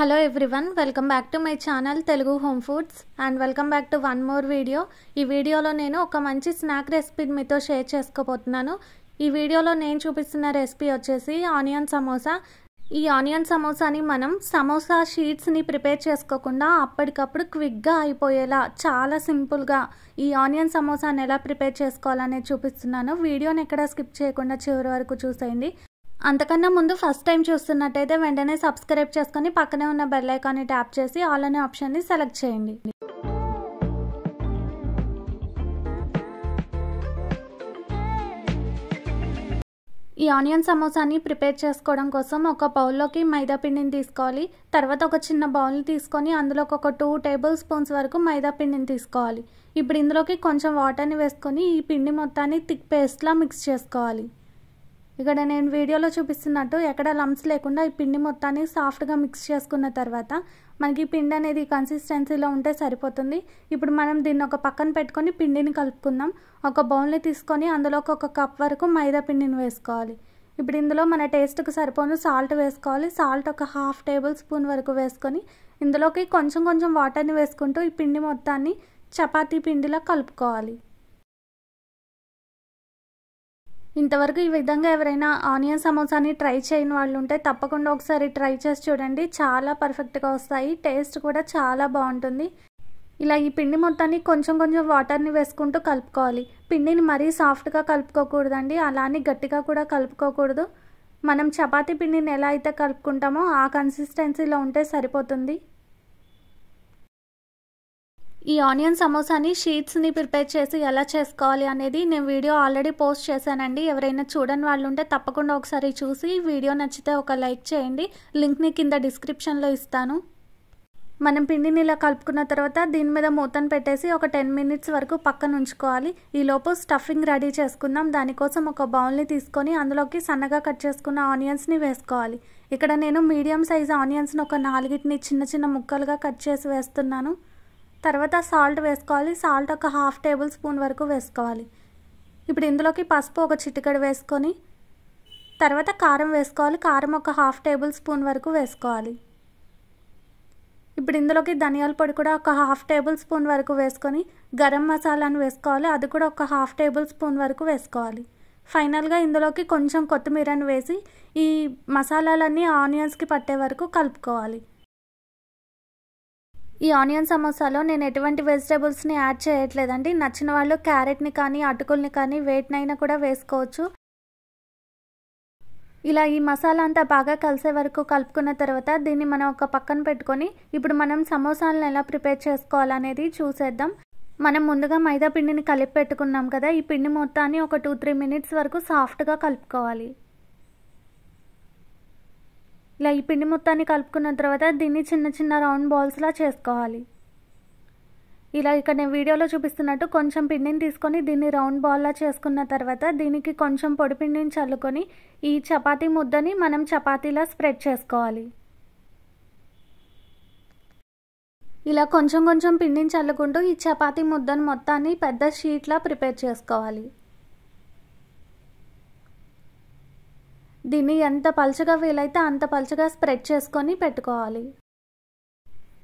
hello everyone welcome back to my channel Telugu home foods and welcome back to one more video ఈ వీడియోలో నేను ఒక మంచి snack రెసిపీని మీతో షేర్ చేసుకోబోతున్నాను ఈ వీడియోలో నేను చూపిస్తున్న రెసిపీ వచ్చేసి ఆనియన్ సమోసా ఈ ఆనియన్ సమోసాని మనం సమోసా షీట్స్ని ప్రిపేర్ చేసుకోకుండా అప్పటికప్పుడు క్విక్గా అయిపోయేలా చాలా సింపుల్గా ఈ ఆనియన్ సమోసాని ఎలా ప్రిపేర్ చేసుకోవాలనేది చూపిస్తున్నాను వీడియోని ఎక్కడ స్కిప్ చేయకుండా చివరి వరకు చూసేయండి అంతకన్నా ముందు ఫస్ట్ టైం చూస్తున్నట్టయితే వెంటనే సబ్స్క్రైబ్ చేసుకొని పక్కనే ఉన్న బెల్ ఐకాన్ని ట్యాప్ చేసి ఆల్ అనే ఆప్షన్ని సెలెక్ట్ చేయండి ఈ ఆనియన్ సమోసాని ప్రిపేర్ చేసుకోవడం కోసం ఒక బౌల్లోకి మైదా పిండిని తీసుకోవాలి తర్వాత ఒక చిన్న బౌల్ని తీసుకొని అందులోకి ఒక టూ టేబుల్ స్పూన్స్ వరకు మైదా పిండిని తీసుకోవాలి ఇప్పుడు ఇందులోకి కొంచెం వాటర్ని వేసుకొని ఈ పిండి మొత్తాన్ని థిక్ పేస్ట్లా మిక్స్ చేసుకోవాలి ఇక్కడ నేను వీడియోలో చూపిస్తున్నట్టు ఎక్కడ లమ్స్ లేకుండా ఈ పిండి మొత్తాన్ని సాఫ్ట్గా మిక్స్ చేసుకున్న తర్వాత మనకి పిండి అనేది కన్సిస్టెన్సీలో ఉంటే సరిపోతుంది ఇప్పుడు మనం దీన్ని ఒక పక్కన పెట్టుకొని పిండిని కలుపుకుందాం ఒక బౌల్ని తీసుకొని అందులోకి ఒక కప్ వరకు మైదా పిండిని వేసుకోవాలి ఇప్పుడు ఇందులో మన టేస్ట్కి సరిపోను సాల్ట్ వేసుకోవాలి సాల్ట్ ఒక హాఫ్ టేబుల్ స్పూన్ వరకు వేసుకొని ఇందులోకి కొంచెం కొంచెం వాటర్ని వేసుకుంటూ ఈ పిండి మొత్తాన్ని చపాతీ పిండిలా కలుపుకోవాలి ఇంతవరకు ఈ విధంగా ఎవరైనా ఆనియన్ సమోసాని ట్రై చేయని వాళ్ళు ఉంటే తప్పకుండా ఒకసారి ట్రై చేసి చూడండి చాలా పర్ఫెక్ట్గా వస్తాయి టేస్ట్ కూడా చాలా బాగుంటుంది ఇలా ఈ పిండి మొత్తాన్ని కొంచెం కొంచెం వాటర్ని వేసుకుంటూ కలుపుకోవాలి పిండిని మరీ సాఫ్ట్గా కలుపుకోకూడదండి అలానే గట్టిగా కూడా కలుపుకోకూడదు మనం చపాతీ పిండిని ఎలా అయితే కలుపుకుంటామో ఆ కన్సిస్టెన్సీలో ఉంటే సరిపోతుంది ఈ ఆనియన్ సమోసాని షీట్స్ని ప్రిపేర్ చేసి ఎలా చేసుకోవాలి అనేది నేను వీడియో ఆల్రెడీ పోస్ట్ చేశానండి ఎవరైనా చూడని వాళ్ళు ఉంటే తప్పకుండా ఒకసారి చూసి వీడియో నచ్చితే ఒక లైక్ చేయండి లింక్ని కింద డిస్క్రిప్షన్లో ఇస్తాను మనం పిండిని ఇలా కలుపుకున్న తర్వాత దీని మీద మూతను పెట్టేసి ఒక టెన్ మినిట్స్ వరకు పక్కన ఉంచుకోవాలి ఈలోపు స్టఫింగ్ రెడీ చేసుకుందాం దానికోసం ఒక బౌల్ని తీసుకొని అందులోకి సన్నగా కట్ చేసుకున్న ఆనియన్స్ని వేసుకోవాలి ఇక్కడ నేను మీడియం సైజ్ ఆనియన్స్ని ఒక నాలుగిటిని చిన్న చిన్న ముక్కలుగా కట్ చేసి వేస్తున్నాను తర్వాత సాల్ట్ వేసుకోవాలి సాల్ట్ ఒక హాఫ్ టేబుల్ స్పూన్ వరకు వేసుకోవాలి ఇప్పుడు ఇందులోకి పసుపు ఒక చిటికెడు వేసుకొని తర్వాత కారం వేసుకోవాలి కారం ఒక హాఫ్ టేబుల్ స్పూన్ వరకు వేసుకోవాలి ఇప్పుడు ఇందులోకి ధనియాల పొడి కూడా ఒక హాఫ్ టేబుల్ స్పూన్ వరకు వేసుకొని గరం మసాలాను వేసుకోవాలి అది కూడా ఒక హాఫ్ టేబుల్ స్పూన్ వరకు వేసుకోవాలి ఫైనల్గా ఇందులోకి కొంచెం కొత్తిమీరను వేసి ఈ మసాలాలన్నీ ఆనియన్స్కి పట్టే వరకు కలుపుకోవాలి ఈ ఆనియన్ సమోసాలో నేను ఎటువంటి వెజిటేబుల్స్ని యాడ్ చేయట్లేదండి నచ్చిన వాళ్ళు క్యారెట్ని కానీ అటుకుల్ని కానీ వేటినైనా కూడా వేసుకోవచ్చు ఇలా ఈ మసాలా అంతా బాగా కలిసే వరకు కలుపుకున్న తర్వాత దీన్ని మనం ఒక పక్కన పెట్టుకొని ఇప్పుడు మనం సమోసాలను ఎలా ప్రిపేర్ చేసుకోవాలనేది చూసేద్దాం మనం ముందుగా మైదా పిండిని కలిపి పెట్టుకున్నాం కదా ఈ పిండి మొత్తాన్ని ఒక టూ త్రీ మినిట్స్ వరకు సాఫ్ట్గా కలుపుకోవాలి ఇలా ఈ పిండి మొత్తాన్ని కలుపుకున్న తర్వాత దీన్ని చిన్న చిన్న రౌండ్ బాల్స్లా చేసుకోవాలి ఇలా ఇక్కడ నేను వీడియోలో చూపిస్తున్నట్టు కొంచెం పిండిని తీసుకొని దీన్ని రౌండ్ బాల్లా చేసుకున్న తర్వాత దీనికి కొంచెం పొడి పిండిని చల్లుకొని ఈ చపాతీ ముద్దని మనం చపాతీలా స్ప్రెడ్ చేసుకోవాలి ఇలా కొంచెం కొంచెం పిండిని చల్లుకుంటూ ఈ చపాతీ ముద్దను మొత్తాన్ని పెద్ద షీట్లా ప్రిపేర్ చేసుకోవాలి దీన్ని ఎంత పలుచగా వీలైతే అంత పలుచగా స్ప్రెడ్ చేసుకొని పెట్టుకోవాలి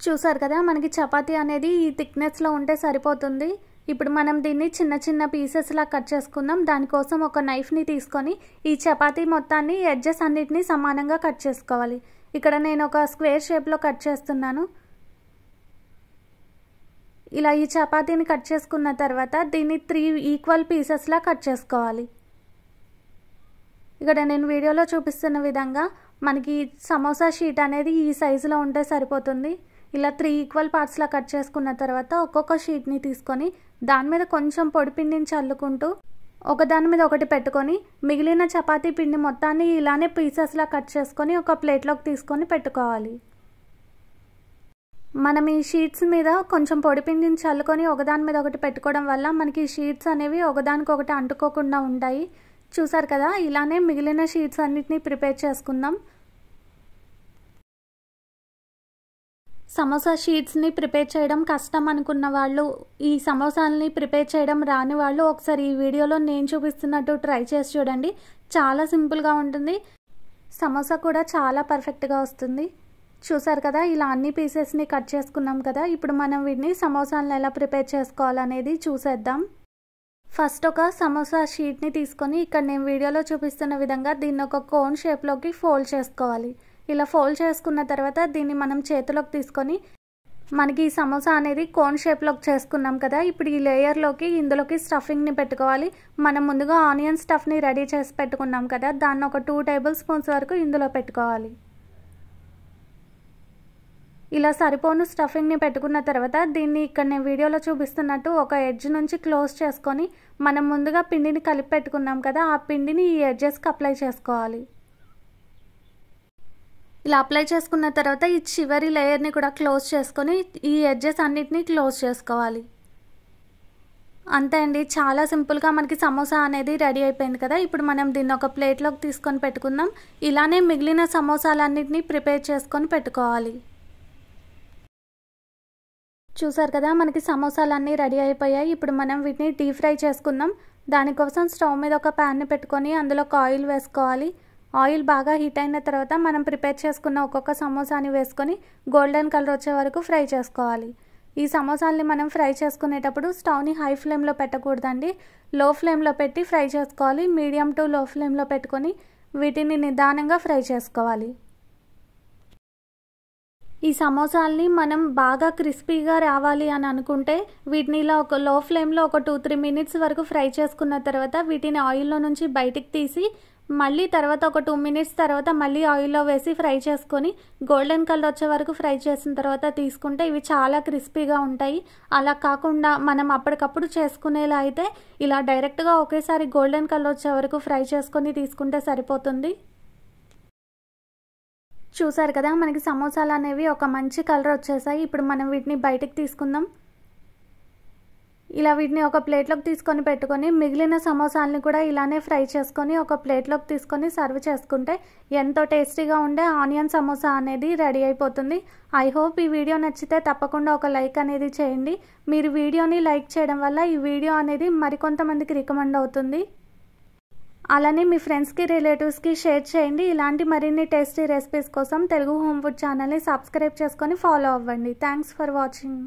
చూసారు కదా మనకి చపాతీ అనేది ఈ థిక్నెస్లో ఉంటే సరిపోతుంది ఇప్పుడు మనం దీన్ని చిన్న చిన్న పీసెస్లా కట్ చేసుకుందాం దానికోసం ఒక నైఫ్ని తీసుకొని ఈ చపాతీ మొత్తాన్ని ఎడ్జెస్ అన్నిటినీ సమానంగా కట్ చేసుకోవాలి ఇక్కడ నేను ఒక స్క్వేర్ షేప్లో కట్ చేస్తున్నాను ఇలా ఈ చపాతీని కట్ చేసుకున్న తర్వాత దీన్ని త్రీ ఈక్వల్ పీసెస్లా కట్ చేసుకోవాలి ఇక్కడ నేను వీడియోలో చూపిస్తున్న విధంగా మనకి సమోసా షీట్ అనేది ఈ సైజులో ఉంటే సరిపోతుంది ఇలా త్రీ ఈక్వల్ పార్ట్స్లో కట్ చేసుకున్న తర్వాత ఒక్కొక్క షీట్ని తీసుకొని దాని మీద కొంచెం పొడి పిండిని చల్లుకుంటూ ఒకదాని మీద ఒకటి పెట్టుకొని మిగిలిన చపాతీ పిండి మొత్తాన్ని ఇలానే పీసెస్లా కట్ చేసుకొని ఒక ప్లేట్లోకి తీసుకొని పెట్టుకోవాలి మనం ఈ షీట్స్ మీద కొంచెం పొడి పిండిని చల్లుకొని ఒకదాని మీద ఒకటి పెట్టుకోవడం వల్ల మనకి షీట్స్ అనేవి ఒకదానికొకటి అంటుకోకుండా ఉంటాయి చూసారు కదా ఇలానే మిగిలిన షీట్స్ అన్నిటినీ ప్రిపేర్ చేసుకుందాం సమోసా షీట్స్ని ప్రిపేర్ చేయడం కష్టం అనుకున్న వాళ్ళు ఈ సమోసాలని ప్రిపేర్ చేయడం రాని వాళ్ళు ఒకసారి ఈ వీడియోలో నేను చూపిస్తున్నట్టు ట్రై చేసి చూడండి చాలా సింపుల్గా ఉంటుంది సమోసా కూడా చాలా పర్ఫెక్ట్గా వస్తుంది చూసారు కదా ఇలా అన్ని పీసెస్ని కట్ చేసుకున్నాం కదా ఇప్పుడు మనం వీటిని సమోసాలను ఎలా ప్రిపేర్ చేసుకోవాలనేది చూసేద్దాం ఫస్ట్ ఒక సమోసా షీట్ని తీసుకొని ఇక్కడ నేను వీడియోలో చూపిస్తున్న విధంగా దీన్ని ఒక కోన్ షేప్లోకి ఫోల్డ్ చేసుకోవాలి ఇలా ఫోల్డ్ చేసుకున్న తర్వాత దీన్ని మనం చేతిలోకి తీసుకొని మనకి ఈ సమోసా అనేది కోన్ షేప్లోకి చేసుకున్నాం కదా ఇప్పుడు ఈ లేయర్లోకి ఇందులోకి స్టఫింగ్ని పెట్టుకోవాలి మనం ముందుగా ఆనియన్ స్టఫ్ని రెడీ చేసి పెట్టుకున్నాం కదా దాన్ని ఒక టూ టేబుల్ స్పూన్స్ వరకు ఇందులో పెట్టుకోవాలి ఇలా సరిపోను స్టఫింగ్ని పెట్టుకున్న తర్వాత దీన్ని ఇక్కడ నేను వీడియోలో చూపిస్తున్నట్టు ఒక ఎడ్జ్ నుంచి క్లోజ్ చేసుకొని మనం ముందుగా పిండిని కలిపి పెట్టుకున్నాం కదా ఆ పిండిని ఈ ఎడ్జెస్కి అప్లై చేసుకోవాలి ఇలా అప్లై చేసుకున్న తర్వాత ఈ చివరి లేయర్ని కూడా క్లోజ్ చేసుకొని ఈ ఎడ్జెస్ అన్నిటినీ క్లోజ్ చేసుకోవాలి అంతే అండి చాలా సింపుల్గా మనకి సమోసా అనేది రెడీ అయిపోయింది కదా ఇప్పుడు మనం దీన్ని ఒక ప్లేట్లోకి తీసుకొని పెట్టుకుందాం ఇలానే మిగిలిన సమోసాలన్నింటినీ ప్రిపేర్ చేసుకొని పెట్టుకోవాలి చూసారు కదా మనకి సమోసాలు అన్నీ రెడీ అయిపోయాయి ఇప్పుడు మనం వీటిని డీప్ ఫ్రై చేసుకుందాం దానికోసం స్టవ్ మీద ఒక ప్యాన్ని పెట్టుకొని అందులో ఒక ఆయిల్ వేసుకోవాలి ఆయిల్ బాగా హీట్ అయిన తర్వాత మనం ప్రిపేర్ చేసుకున్న ఒక్కొక్క సమోసాని వేసుకొని గోల్డెన్ కలర్ వచ్చే వరకు ఫ్రై చేసుకోవాలి ఈ సమోసాల్ని మనం ఫ్రై చేసుకునేటప్పుడు స్టవ్ని హై ఫ్లేమ్లో పెట్టకూడదండి లో ఫ్లేమ్లో పెట్టి ఫ్రై చేసుకోవాలి మీడియం టు లో ఫ్లేమ్లో పెట్టుకొని వీటిని నిదానంగా ఫ్రై చేసుకోవాలి ఈ సమోసాల్ని మనం బాగా క్రిస్పీగా రావాలి అని అనుకుంటే వీటిని ఇలా ఒక లో ఫ్లేమ్లో ఒక టూ త్రీ మినిట్స్ వరకు ఫ్రై చేసుకున్న తర్వాత వీటిని ఆయిల్లో నుంచి బయటికి తీసి మళ్ళీ తర్వాత ఒక టూ మినిట్స్ తర్వాత మళ్ళీ ఆయిల్లో వేసి ఫ్రై చేసుకొని గోల్డెన్ కలర్ వచ్చే వరకు ఫ్రై చేసిన తర్వాత తీసుకుంటే ఇవి చాలా క్రిస్పీగా ఉంటాయి అలా కాకుండా మనం అప్పటికప్పుడు చేసుకునేలా అయితే ఇలా డైరెక్ట్గా ఒకేసారి గోల్డెన్ కలర్ వచ్చే వరకు ఫ్రై చేసుకొని తీసుకుంటే సరిపోతుంది చూసారు కదా మనకి సమోసాలు అనేవి ఒక మంచి కలర్ వచ్చేసాయి ఇప్పుడు మనం వీటిని బయటకు తీసుకుందాం ఇలా వీటిని ఒక ప్లేట్లోకి తీసుకొని పెట్టుకొని మిగిలిన సమోసాలని కూడా ఇలానే ఫ్రై చేసుకొని ఒక ప్లేట్లోకి తీసుకొని సర్వ్ చేసుకుంటే ఎంతో టేస్టీగా ఉండే ఆనియన్ సమోసా అనేది రెడీ అయిపోతుంది ఐ హోప్ ఈ వీడియో నచ్చితే తప్పకుండా ఒక లైక్ అనేది చేయండి మీరు వీడియోని లైక్ చేయడం వల్ల ఈ వీడియో అనేది మరికొంతమందికి రికమెండ్ అవుతుంది అలానే మీ ఫ్రెండ్స్కి రిలేటివ్స్కి షేర్ చేయండి ఇలాంటి మరిన్ని టేస్టీ రెసిపీస్ కోసం తెలుగు హోమ్ ఫుడ్ ఛానల్ని సబ్స్క్రైబ్ చేసుకొని ఫాలో అవ్వండి థ్యాంక్స్ ఫర్ వాచింగ్